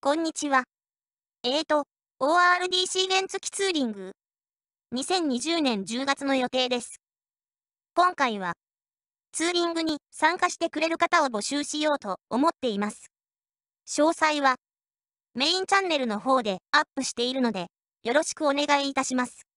こんにちは。えーと、ORDC 原付ツーリング。2020年10月の予定です。今回は、ツーリングに参加してくれる方を募集しようと思っています。詳細は、メインチャンネルの方でアップしているので、よろしくお願いいたします。